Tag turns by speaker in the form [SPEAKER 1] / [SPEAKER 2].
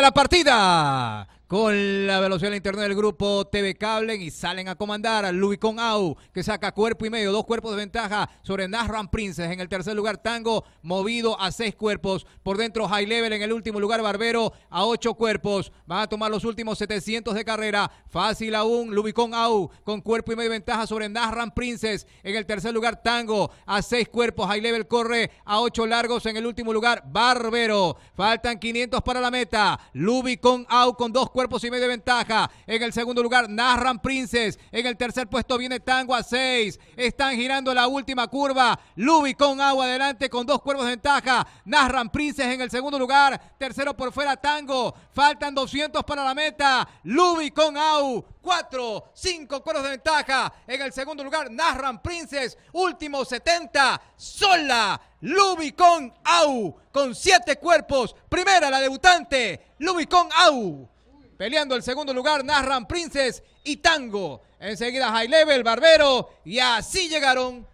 [SPEAKER 1] la partida con la velocidad del internet del grupo TV Cable y salen a comandar a Luis Au, que saca cuerpo y medio, dos cuerpos de ventaja sobre Nasran Princes En el tercer lugar, Tango, movido a seis cuerpos. Por dentro, High Level en el último lugar, Barbero a ocho cuerpos. Van a tomar los últimos 700 de carrera. Fácil aún, Lubicon Au con cuerpo y medio de ventaja sobre Nasran Princes En el tercer lugar, Tango a seis cuerpos. High Level corre a ocho largos. En el último lugar, Barbero. Faltan 500 para la meta. Lubicon Au con dos cuerpos cuerpos y medio de ventaja. En el segundo lugar, Narran Princes. En el tercer puesto viene Tango a 6. Están girando la última curva. Lubi con agua adelante con dos cuerpos de ventaja. Narran Princes en el segundo lugar. Tercero por fuera, Tango. Faltan 200 para la meta. Lubi con Au. Cuatro, cinco cuerpos de ventaja. En el segundo lugar, Narran Princes. Último 70. Sola. Lubicon Au, con siete cuerpos. Primera la debutante, Lubicon Au. Peleando el segundo lugar, Narran Princes y Tango. Enseguida High Level, Barbero. Y así llegaron